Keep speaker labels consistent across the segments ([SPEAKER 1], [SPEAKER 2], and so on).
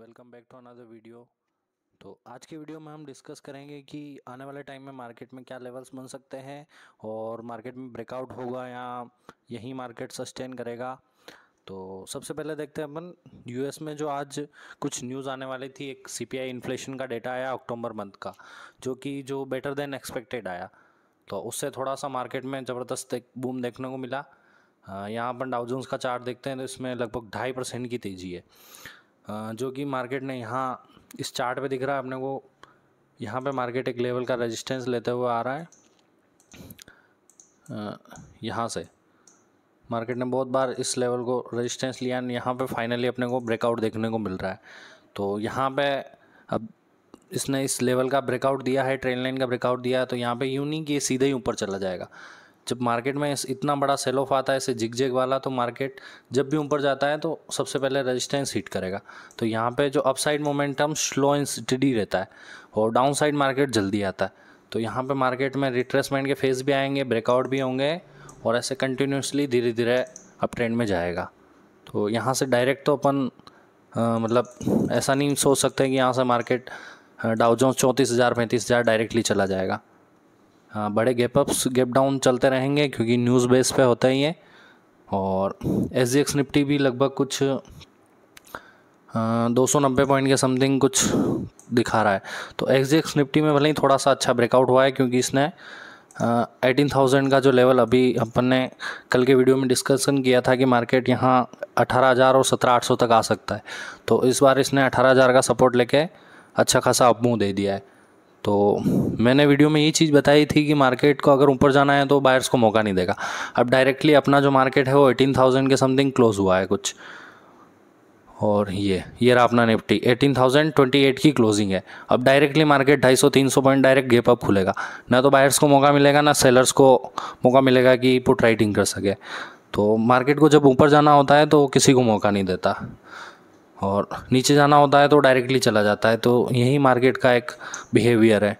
[SPEAKER 1] welcome back to another video तो आज के वीडियो में हम डिस्कस करेंगे कि आने वाले टाइम में मार्केट में क्या लेवल्स बन सकते हैं और मार्केट में ब्रेकआउट होगा या यही मार्केट सस्टेन करेगा तो सबसे पहले देखते हैं अपन यूएस में जो आज कुछ न्यूज़ आने वाली थी एक सीपीआई इन्फ्लेशन का डेटा आया अक्टूबर मंथ का जो कि जो बेटर देन एक्सपेक्टेड आया तो उससे थोड़ा सा मार्केट में ज़बरदस्त एक बूम देखने को मिला यहाँ अपन डाउजोन्स का चार्ट देखते हैं तो इसमें लगभग ढाई परसेंट की तेज़ी है जो कि मार्केट ने यहाँ इस चार्ट पे दिख रहा है अपने को यहाँ पे मार्केट एक लेवल का रेजिस्टेंस लेते हुए आ रहा है यहाँ से मार्केट ने बहुत बार इस लेवल को रेजिस्टेंस लिया एंड यहाँ पे फाइनली अपने को ब्रेकआउट देखने को मिल रहा है तो यहाँ पे अब इसने इस लेवल का ब्रेकआउट दिया है ट्रेन लाइन का ब्रेकआउट दिया है तो यहाँ पे यूनिक नहीं कि सीधे ही ऊपर चला जाएगा जब मार्केट में इतना बड़ा सेल ऑफ आता है ऐसे जिग जेग वाला तो मार्केट जब भी ऊपर जाता है तो सबसे पहले रेजिस्टेंस हिट करेगा तो यहाँ पे जो upside momentum slow and steady रहता है और डाउन साइड मार्केट जल्दी आता है तो यहाँ पे मार्केट में रिट्रेसमेंट के फेज भी आएंगे ब्रेकआउट भी होंगे और ऐसे कंटिन्यूसली धीरे धीरे अप ट्रेंड में जाएगा तो यहाँ से डायरेक्ट तो अपन मतलब ऐसा नहीं सोच सकते कि यहाँ से मार्केट डाउजों चौंतीस हज़ार पैंतीस हज़ार डायरेक्टली चला जाएगा हाँ बड़े गैप अप्स गैप डाउन चलते रहेंगे क्योंकि न्यूज़ बेस पे होता ही है और एस जी एक्स निफ्टी भी लगभग कुछ हाँ, दो सौ नब्बे पॉइंट के समथिंग कुछ दिखा रहा है तो एस जी एक्स निफ्टी में भले ही थोड़ा सा अच्छा ब्रेकआउट हुआ है क्योंकि इसने एटीन हाँ, थाउजेंड का जो लेवल अभी अपन ने कल के वीडियो में डिस्कशन किया था कि मार्केट यहाँ अठारह हज़ार और सत्रह आठ सौ तक आ सकता है तो इस बार इसने अठारह हज़ार का सपोर्ट लेके अच्छा खासा मुँह दे दिया है तो मैंने वीडियो में ये चीज़ बताई थी कि मार्केट को अगर ऊपर जाना है तो बायर्स को मौका नहीं देगा अब डायरेक्टली अपना जो मार्केट है वो एटीन थाउजेंड के समथिंग क्लोज हुआ है कुछ और ये ये रहा अपना निफ्टी एट की क्लोजिंग है अब डायरेक्टली मार्केट ढाई सौ तीन सौ पॉइंट डायरेक्ट गेप अप खुलेगा ना तो बायर्स को मौका मिलेगा ना सेलर्स को मौका मिलेगा कि पुट राइटिंग कर सके तो मार्केट को जब ऊपर जाना होता है तो किसी को मौका नहीं देता और नीचे जाना होता है तो डायरेक्टली चला जाता है तो यही मार्केट का एक बिहेवियर है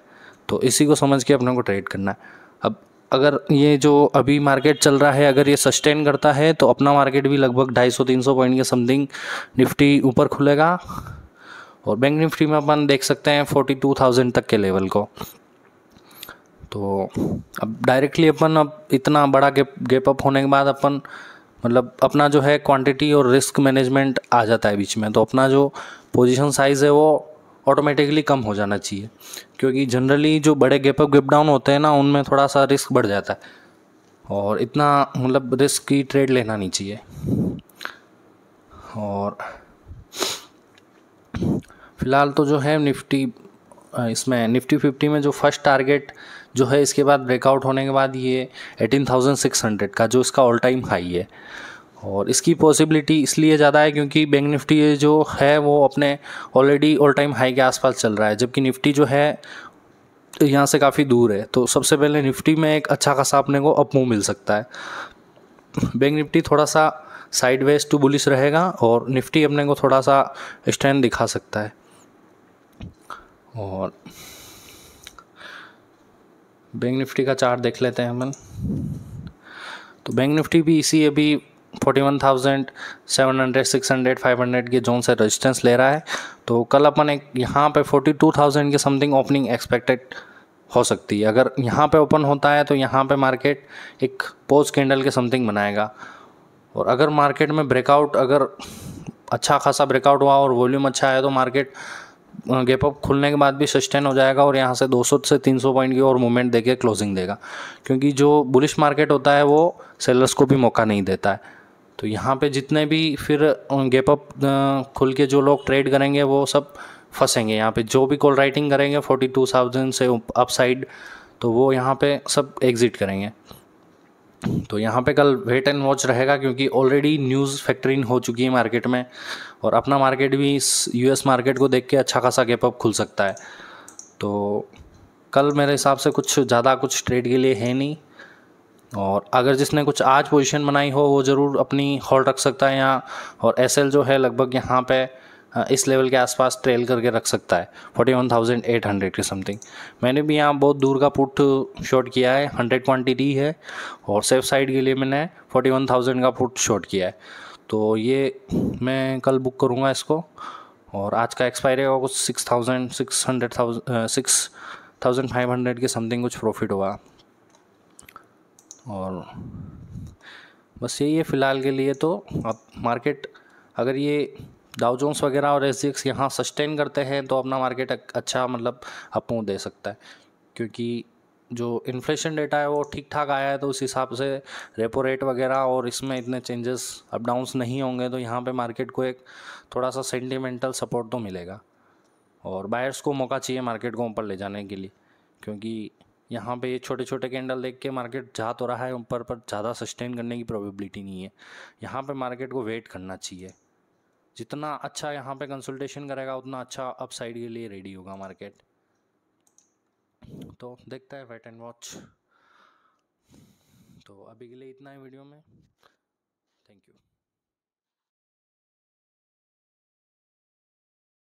[SPEAKER 1] तो इसी को समझ के अपने को ट्रेड करना है अब अगर ये जो अभी मार्केट चल रहा है अगर ये सस्टेन करता है तो अपना मार्केट भी लगभग 250-300 पॉइंट के समथिंग निफ्टी ऊपर खुलेगा और बैंक निफ्टी में अपन देख सकते हैं 42,000 तक के लेवल को तो अब डायरेक्टली अपन अब इतना बड़ा गैप गेप अप होने के बाद अपन मतलब अपना जो है क्वांटिटी और रिस्क मैनेजमेंट आ जाता है बीच में तो अपना जो पोजीशन साइज़ है वो ऑटोमेटिकली कम हो जाना चाहिए क्योंकि जनरली जो बड़े गैप अप गैप डाउन होते हैं ना उनमें थोड़ा सा रिस्क बढ़ जाता है और इतना मतलब रिस्क की ट्रेड लेना नहीं चाहिए और फ़िलहाल तो जो है निफ्टी इसमें निफ्टी फिफ्टी में जो फर्स्ट टारगेट जो है इसके बाद ब्रेकआउट होने के बाद ये 18,600 का जो इसका ऑल टाइम हाई है और इसकी पॉसिबिलिटी इसलिए ज़्यादा है क्योंकि बैंक निफ्टी जो है वो अपने ऑलरेडी ऑल टाइम हाई के आसपास चल रहा है जबकि निफ्टी जो है यहाँ से काफ़ी दूर है तो सबसे पहले निफ्टी में एक अच्छा खासा अपने को अप मूव मिल सकता है बैंक निफ्टी थोड़ा सा साइड वेज टू बुलिश रहेगा और निफ्टी अपने को थोड़ा सा स्ट्रेंथ दिखा सकता है और बैंक निफ्टी का चार्ट देख लेते हैं हम तो बैंक निफ्टी भी इसी अभी forty one thousand seven hundred six hundred five hundred के जोन से रेजिस्टेंस ले रहा है तो कल अपन एक यहाँ पे फोर्टी टू थाउजेंड के समथिंग ओपनिंग एक्सपेक्टेड हो सकती है अगर यहाँ पे ओपन होता है तो यहाँ पे मार्केट एक पोज कैंडल के समथिंग बनाएगा और अगर मार्केट में ब्रेकआउट अगर अच्छा खासा ब्रेकआउट हुआ और वॉल्यूम अच्छा आया तो मार्केट गैप अप खुलने के बाद भी सस्टेन हो जाएगा और यहाँ से 200 से 300 पॉइंट की और मूवमेंट देके क्लोजिंग देगा क्योंकि जो बुलिश मार्केट होता है वो सेलर्स को भी मौका नहीं देता है तो यहाँ पे जितने भी फिर गैप अप खुल के जो लोग ट्रेड करेंगे वो सब फंसेंगे यहाँ पे जो भी कॉल राइटिंग करेंगे फोर्टी टू थाउजेंड से अप साइड तो वो यहाँ पे सब एग्ज़िट करेंगे तो यहाँ पे कल वेट एंड वॉच रहेगा क्योंकि ऑलरेडी न्यूज़ फैक्ट्री हो चुकी है मार्केट में और अपना मार्केट भी इस यूएस मार्केट को देख के अच्छा खासा गैपअप खुल सकता है तो कल मेरे हिसाब से कुछ ज़्यादा कुछ ट्रेड के लिए है नहीं और अगर जिसने कुछ आज पोजीशन बनाई हो वो ज़रूर अपनी हॉल रख सकता है यहाँ और एस जो है लगभग यहाँ पर हाँ, इस लेवल के आसपास ट्रेल करके रख सकता है forty one thousand eight hundred के समथिंग मैंने भी यहाँ बहुत दूर का पुट शॉर्ट किया है हंड्रेड क्वान्टिटी है और सेफ साइड के लिए मैंने वन थाउजेंड का पुट शॉर्ट किया है तो ये मैं कल बुक करूँगा इसको और आज का एक्सपायरी होगा कुछ six thousand six hundred thousand six thousand five hundred के समथिंग कुछ प्रॉफिट हुआ और बस यही है फ़िलहाल के लिए तो अब मार्केट अगर ये डाउजोन्स वगैरह और एस जी एक्स यहाँ सस्टेन करते हैं तो अपना मार्केट अच्छा मतलब अपू दे सकता है क्योंकि जो इन्फ्लेशन डेटा है वो ठीक ठाक आया है तो उस हिसाब से रेपो रेट वगैरह और इसमें इतने चेंजेस अप डाउन्स नहीं होंगे तो यहाँ पे मार्केट को एक थोड़ा सा सेंटिमेंटल सपोर्ट तो मिलेगा और बायर्स को मौका चाहिए मार्केट को ऊपर ले जाने के लिए क्योंकि यहाँ पे ये छोटे छोटे कैंडल देख के मार्केट जा तो रहा है ऊपर पर ज़्यादा सस्टेन करने की प्रोबेबिलिटी नहीं है यहाँ पे मार्केट को वेट करना चाहिए जितना अच्छा यहाँ पे कंसल्टेशन करेगा उतना अच्छा अपसाइड के लिए रेडी होगा मार्केट तो देखता है वेट एंड वॉच तो अभी के लिए इतना ही वीडियो में थैंक यू